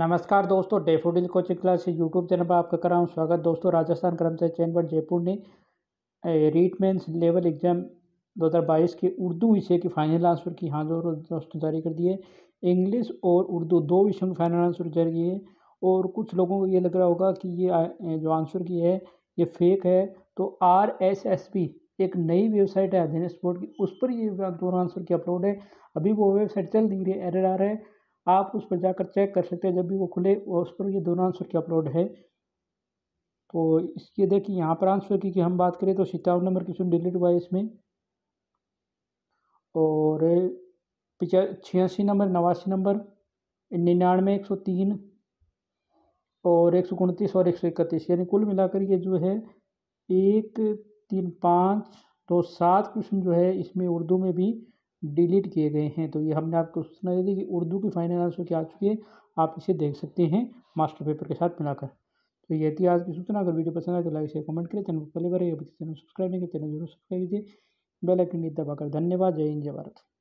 नमस्कार दोस्तों daffodil coaching class YouTube channel पर आपका कर रहा हूँ स्वागत दोस्तों राजस्थान कर्मचारी चयन बोर्ड जयपुर ने रीट मेंस लेवल एग्जाम 2022 के उर्दू विषय की फाइनल आंसर की हाँ दोस्तों जारी कर दिए इंग्लिश और उर्दू दो विषयों में फाइनल आंसर जारी किए है और कुछ लोगों को ये लग रहा होगा कि ये जो आंसर की है ये फेक है तो आर एस एस पी एक नई वेबसाइट है अधीन स्पोर्ट की उस पर ये दोनों आंसर की अपलोड है अभी वो वेबसाइट चल नहीं रही है एरर आ रहा है आप उस पर जाकर चेक कर सकते हैं जब भी वो खुले उस पर ये दोनों आंसर के अपलोड है तो इसके देखिए यहाँ पर आंसर की, की हम बात करें तो सितावन नंबर क्वेश्चन डिलीट हुआ है इसमें और पिचा छियासी नंबर नवासी नंबर निन्यानवे एक सौ तीन और एक सौ उनतीस और एक सौ इकतीस यानी कुल मिलाकर ये जो है एक तीन पाँच दो सात क्वेश्चन जो है इसमें उर्दू में भी डिलीट किए गए हैं तो ये हमने आपको सूचना दे दी कि उर्दू की फाइनल आंसर क्या आ चुकी है आप इसे देख सकते हैं मास्टर पेपर के साथ मिलाकर तो ये थी आज की सूचना अगर वीडियो पसंद आए तो लाइक शेयर कमेंट करें चैनल तो को पहले बार चैनल सब्सक्राइब नहीं करें चैनल जरूर सब्सक्राइब कीजिए बेल आइकन दबाकर धन्यवाद जय हिंद जय भारत